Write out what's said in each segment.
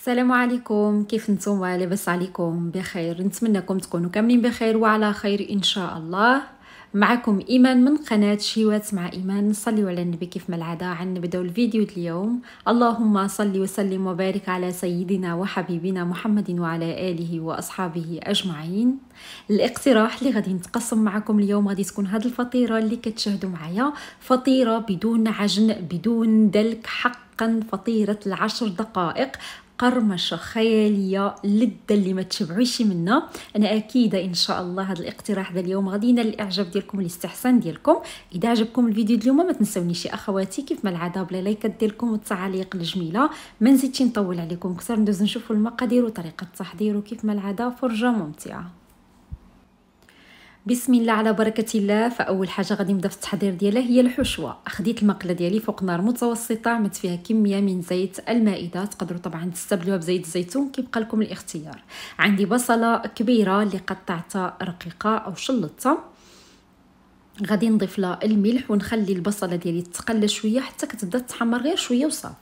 السلام عليكم كيف نتوما لاباس عليكم بخير نتمنىكم تكونوا كاملين بخير وعلى خير ان شاء الله معكم ايمان من قناه شيوات مع ايمان نصلي على النبي كيف ما العاده عن نبداو الفيديو اليوم اللهم صل وسلم وبارك على سيدنا وحبيبنا محمد وعلى اله واصحابه اجمعين الاقتراح اللي غادي نتقسم معكم اليوم غادي تكون هاد الفطيره اللي كتشاهدوا معايا فطيره بدون عجن بدون دلك حق فطيرة العشر دقائق قرمشه خياليه لذه اللي ما تشبعوش منها انا اكيده ان شاء الله هذا الاقتراح ديال اليوم غادي ينال الاعجاب ديالكم والاستحسان ديالكم اذا عجبكم الفيديو ديال اليوم ما تنساونيش اخواتي كيف ما العاده بلا لايكات ديالكم والتعاليق الجميله ما نزيدش نطول عليكم اكثر ندوز نشوفوا المقادير وطريقه التحضير وكيف ما العاده فرجه ممتعه بسم الله على بركه الله فاول حاجه غادي نبدا في التحضير ديالها هي الحشوه خديت المقله ديالي فوق نار متوسطه عملت فيها كميه من زيت المائده تقدروا طبعا تستبدلوها بزيت الزيتون كيبقى لكم الاختيار عندي بصله كبيره اللي قطعتها رقيقه او شلطتها غادي نضيف لها الملح ونخلي البصله ديالي تقلى شويه حتى كتبدا تحمر غير شويه وصافي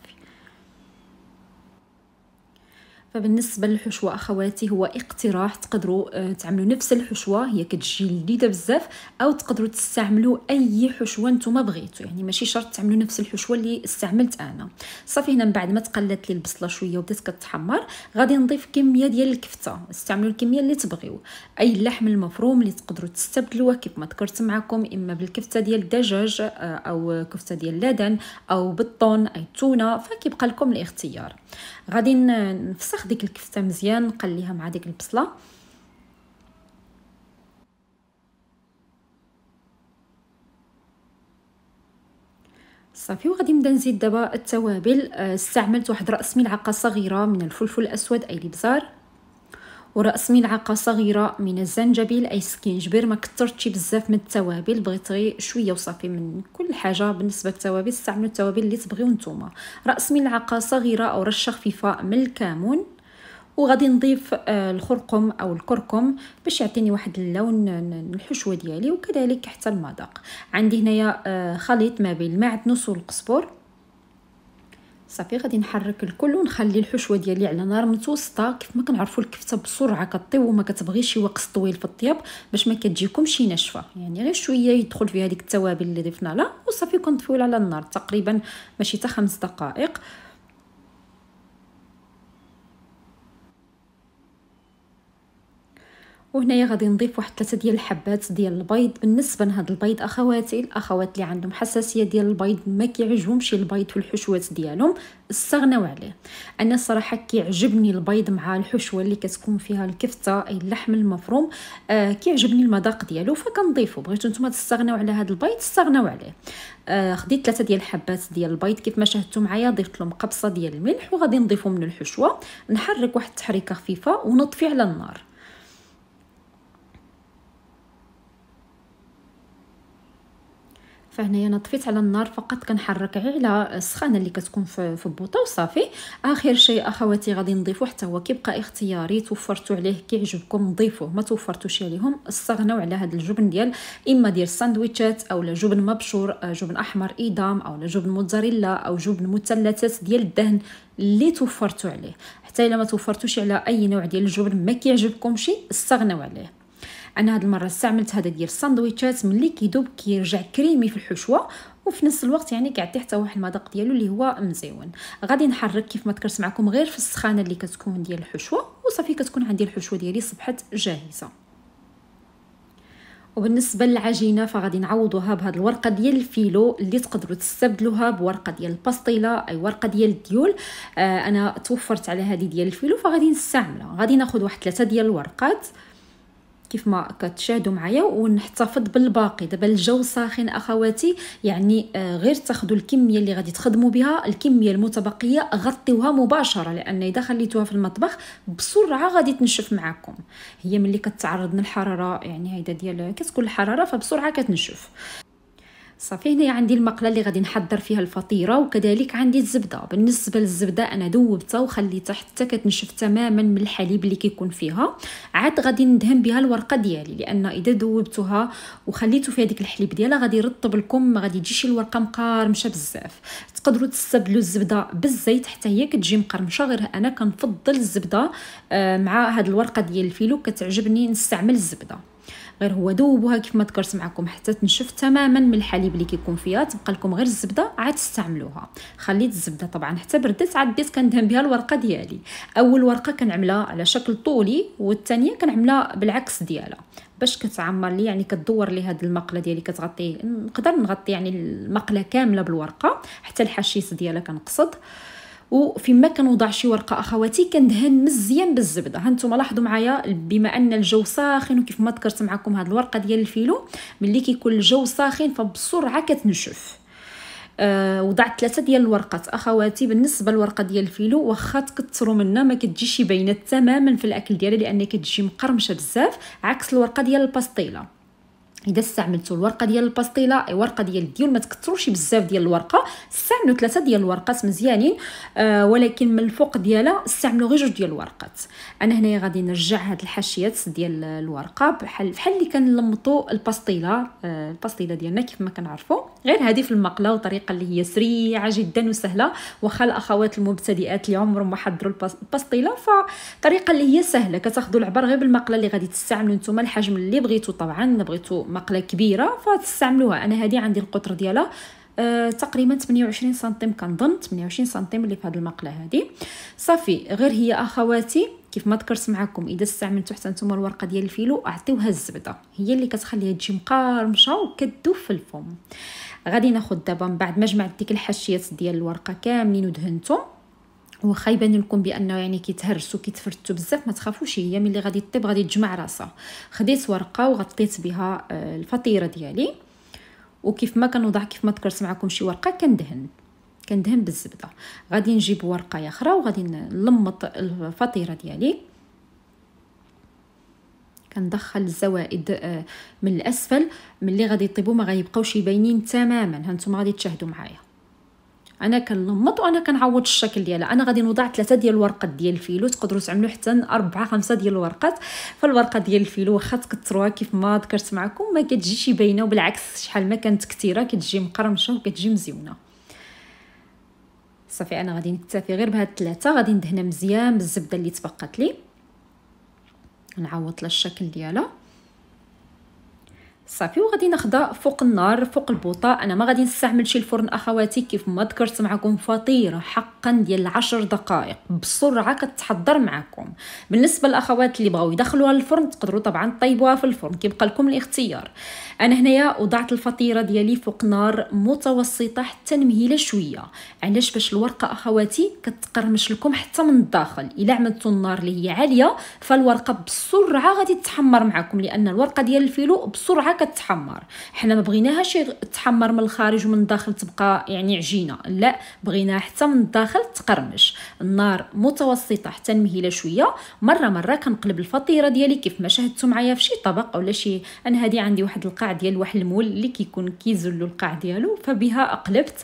فبالنسبه للحشوه اخواتي هو اقتراح تقدروا آه، تعملوا نفس الحشوه هي كتجي لذيذه بزاف او تقدروا تستعملوا اي حشوه نتوما بغيتو يعني ماشي شرط تعملوا نفس الحشوه اللي استعملت انا صافي هنا من بعد ما تقلت لي البصله شويه وبدات كتحمر غادي نضيف كميه ديال الكفته استعملوا الكميه اللي تبغيو اي اللحم المفروم اللي تقدروا تستبدلوه كيف ما ذكرت معكم اما بالكفته ديال الدجاج آه، او كفته ديال اللدن او بالطون اي التونه فكيبقى لكم الاختيار غادي نفسخ ديك الكفته مزيان نقليها مع ديك البصله صافي وغادي نبدا نزيد دابا التوابل آه، استعملت واحد راس ملعقه صغيره من الفلفل الاسود اي الابزار ورأس ملعقة صغيرة من الزنجبيل أي سكينجبير ما كثرتش بزاف من التوابل بغيت غير شوية وصافي من كل حاجة بالنسبة للتوابل استعملوا التوابل اللي تبغيو نتوما رأس ملعقة صغيرة أو رشة خفيفة من الكمون وغادي نضيف آه، الخرقوم او الكركم باش يعطيني واحد اللون الحشوه ديالي وكذلك حتى المذاق عندي هنايا آه، خليط ما بين المعدنوس والقزبر صافي غادي نحرك الكل ونخلي الحشوه ديالي على نار متوسطه كيف ما كنعرفوا الكفته بسرعه كطيب وما كتبغيش وقت طويل في الطياب باش ما كتجيكمش ناشفه يعني غير شويه يدخل فيها ديك التوابل اللي ضفنا لها وصافي كنطفيو على النار تقريبا ماشي حتى 5 دقائق وهنايا غادي نضيف واحد ثلاثه ديال الحبات ديال البيض بالنسبه لهاد البيض اخواتي الاخوات اللي عندهم حساسيه ديال البيض ما كيعجبهمش البيض والحشوات ديالهم استغناو عليه انا الصراحه كيعجبني البيض مع الحشوه اللي كتكون فيها الكفته اي اللحم المفروم آه كيعجبني المذاق ديالو فكنضيفو بغيتو نتوما تستغناو على هاد البيض استغناو عليه آه، خديت ثلاثه ديال الحبات ديال البيض كيف ما شاهدتوا معايا ضفت لهم قبصه ديال الملح وغادي نضيفهم من الحشوه نحرك واحد التحريكه خفيفه ونطفي على النار فهنايا انا طفيت على النار فقط كنحرك غير على السخانه اللي كتكون في, في البوطه وصافي اخر شيء اخواتي غادي نضيفو حتى هو كيبقى اختياري توفرتو عليه كيعجبكم ضيفوه ما توفرتوش عليهم استغناو على هذا الجبن ديال اما ديال الساندويتشات او لا جبن مبشور آه، جبن احمر ايدام او لا جبن موتزاريلا او جبن مثلثات ديال الدهن اللي توفرتو عليه حتى الا ما توفرتوش على اي نوع ديال الجبن ما كيعجبكمش استغناو عليه انا هاد المره استعملت هذا ديال الساندويتشات ملي كيدوب كيرجع كريمي في الحشوه وفي نفس الوقت يعني كيعطي حتى واحد المذاق ديالو اللي هو مزيون غادي نحرك كيف ما ذكرت معكم غير في السخانه اللي كتكون ديال الحشوه وصافي كتكون عندي الحشوه ديالي صبحت جاهزه وبالنسبه للعجينه فغادي نعوضوها بهاد الورقه ديال الفيلو اللي تقدروا تستبدلوها بورقه ديال الباستيلا اي ورقه ديال الديول آه انا توفرت على هذه ديال الفيلو فغادي نستعملها غادي ناخذ واحد ثلاثه ديال الورقات كيف ما كتشاهدوا معايا ونحتفظ بالباقي دابا الجو ساخن اخواتي يعني آه، غير تاخذوا الكميه اللي غادي تخدموا بها الكميه المتبقيه غطيوها مباشره لان اذا خليتوها في المطبخ بسرعه غادي تنشف معكم هي ملي كتعرض للحراره يعني هيدا ديال كتكون الحراره فبسرعه كتنشف صافي هنايا عندي المقله اللي غادي نحضر فيها الفطيره وكذلك عندي الزبده بالنسبه للزبده انا دوبتها وخليتها حتى كتنشف تماما من الحليب اللي كيكون فيها عاد غادي ندهن بها الورقه ديالي لان اذا دوبتها وخليتو فيها ديك الحليب ديالها غادي يرطب لكم ما غادي تجيش الورقه مقرمشه بزاف تقدروا تستبدلوا الزبده بالزيت حتى هي كتجي مقرمشه غير انا كنفضل الزبده آه، مع هاد الورقه ديال الفيلو كتعجبني نستعمل الزبده غير هو دوبوها كيف ما ذكرت معكم حتى تنشف تماما من الحليب اللي كيكون فيها تبقى لكم غير الزبده عاد تستعملوها خليت الزبده طبعا حتى بردت عاد بديت كندهن بها الورقه ديالي اول ورقه كنعملها على شكل طولي والثانيه كنعملها بالعكس ديالها باش كتعمر لي يعني كدور لي هاد المقله ديالي كتغطي نقدر نغطي يعني المقله كامله بالورقه حتى الحشيش ديالها كنقصد آه وفيما كنوضع شي ورقه اخواتي كندهن مزيان بالزبده ها نتوما لاحظوا معايا بما ان الجو ساخن وكيف ما ذكرت معكم هاد الورقه ديال الفيلو ملي كيكون الجو ساخن فبسرعه كتنشف آه وضعت ثلاثه ديال الورقات اخواتي بالنسبه للورقه ديال الفيلو واخا تكثروا منها ما كتجيش باينه تماما في الاكل ديالها لان كتجي مقرمشه بزاف عكس الورقه ديال الباستيله اذا استعملتوا الورقه ديال الباستيلا ورقه ديال الديول ما تكثروش بزاف ديال الورقه استعملوا ثلاثه ديال الورقات مزيانين آه ولكن من الفوق ديالها استعملوا غير جوج ديال الورقات انا هنايا غادي نرجع هاد الحاشيات ديال الورقه بحال بحال اللي كنلمطوا الباستيلا آه الباستيلا ديالنا كيف ما كنعرفوا غير هذه في المقله وطريقه اللي هي سريعه جدا وسهله واخا الاخوات المبتدئات اللي عمرهم ما حضروا الباستيلا فطريقه اللي هي سهله كتاخذوا العبر غير بالمقله اللي غادي تستعملوا نتوما الحجم اللي بغيتوا طبعا بغيتو مقله كبيره فتستعملوها انا هذه عندي القطر ديالها أه تقريبا 28 سنتيم كنظن 28 سنتيم اللي في هذه المقله هذه صافي غير هي اخواتي كيف ما ذكرت معكم اذا استعملتوا حتى نتوما الورقه ديال الفيلو اعطيوها الزبده هي اللي كتخليها تجي مقرمشه وكتذوب في الفم غادي ناخذ دابا من بعد ما جمعت ديك الحاشيات ديال الورقه كاملين ودهنتهم واخا يبان لكم بانه يعني كيتهرسوا كيتفرتوا بزاف ما تخافوش هي ملي غادي طيب غادي تجمع راسها خديت ورقه وغطيت بها آه، الفطيره ديالي وكيف ما كنوضع كيف ما ذكرت معكم شي ورقه كندهن كندهن بالزبده غادي نجيب ورقه اخرى وغادي نلمط الفطيره ديالي كندخل الزوائد آه، من الاسفل ملي غادي يطيبوا ما غيبقاوش يبينين تماما هانتوما غادي تشاهدوا معايا انا كنلمط وانا كنعوض الشكل ديالها انا غادي نوضع ثلاثه ديال الورقات ديال الفيلو تقدروا تعملوا حتى أربعة خمسة ديال الورقات فالورقه ديال الفيلو واخا تكثروها كيف ما ذكرت معكم ما كتجيش باينه وبالعكس شحال ما كانت كثيره كتجي مقرمشه وكتجي مزيونه صافي انا غادي نكتفي غير بهاد الثلاثه غادي ندهنها مزيان بالزبده اللي تبقات لي نعوض لها الشكل ديالها صافي وغادي نخضع فوق النار فوق البوطه انا ما غادي شي الفرن اخواتي كيف ما ذكرت معكم فطيره حقا ديال عشر دقائق بسرعه كتحضر معكم بالنسبه للاخوات اللي بغاو يدخلوها للفرن تقدروا طبعا طيبوها في الفرن كيبقى لكم الاختيار انا هنايا وضعت الفطيره ديالي فوق نار متوسطه حتى مهيله شويه علاش باش الورقه اخواتي كتقرمش لكم حتى من الداخل الا عملتوا النار اللي هي عاليه فالورقه بسرعه غادي تتحمر معكم لان الورقه ديال الفيلو بسرعه كتحمر حنا ما بغيناهاش تحمر من الخارج ومن الداخل تبقى يعني عجينه لا بغيناها حتى من الداخل تقرمش النار متوسطه حتى مهيله شويه مره مره كنقلب الفطيره ديالي كيف ما شاهدتوا معايا في شي طبق ولا شي انا هادي عندي واحد القاع ديال واحد المول اللي كيكون كيزلو القاع ديالو فبها قلبت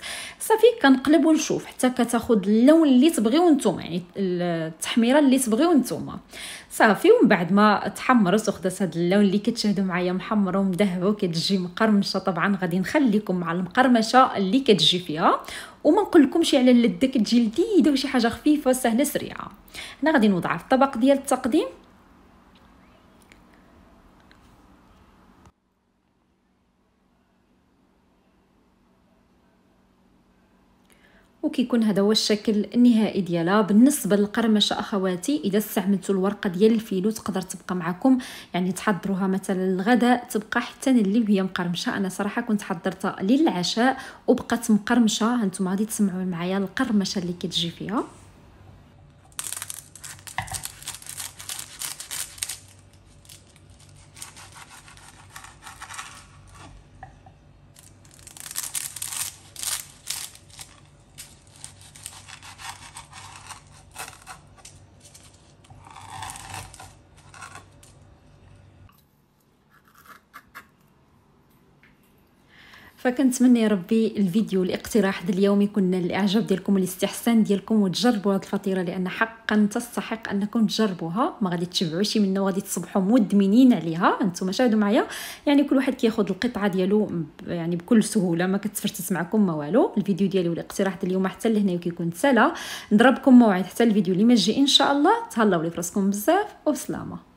صافي كنقلب ونشوف حتى كتاخد اللون اللي تبغيو نتوما يعني التحميره اللي تبغيو نتوما صافي ومن بعد ما تحمرت وخدات هذا اللون اللي كتشاهدوا معايا محمر ومدا كيزهبوا كتجي مقرمشه طبعا غادي نخليكم مع المقرمشه اللي كتجي فيها وما نقولكمش على اللذه كتجي لذيذه وشي حاجه خفيفه سهله سريعه هنا غادي نوضعها في الطبق ديال التقديم وكيكون هذا هو الشكل النهائي ديالها بالنسبه للقرمشه اخواتي اذا استعملتوا الورقه ديال الفيلو تقدر تبقى معكم يعني تحضروها مثلا للغداء تبقى حتى اللي وهي مقرمشه انا صراحه كنت حضرتها للعشاء وبقات مقرمشه هانتوما غادي تسمعوا معايا القرمشه اللي كتجي فيها فكنتمنى ربي الفيديو الاقتراح ديال اليوم يكون الاعجاب ديالكم والاستحسان ديالكم وتجربوا هذه الفطيره لان حقا تستحق انكم تجربوها ما غادي تشبعوا شي منها وغادي تصبحوا مدمنين عليها انتم شاهدوا معايا يعني كل واحد كياخذ القطعه ديالو يعني بكل سهوله ما كتفرتس معكم ما والو الفيديو ديالي والاقتراح ديال اليوم حتى لهنا كيكون سالا نضربكم موعد حتى الفيديو اللي ما ان شاء الله تهلاو لي فراسكم بزاف وبسلامه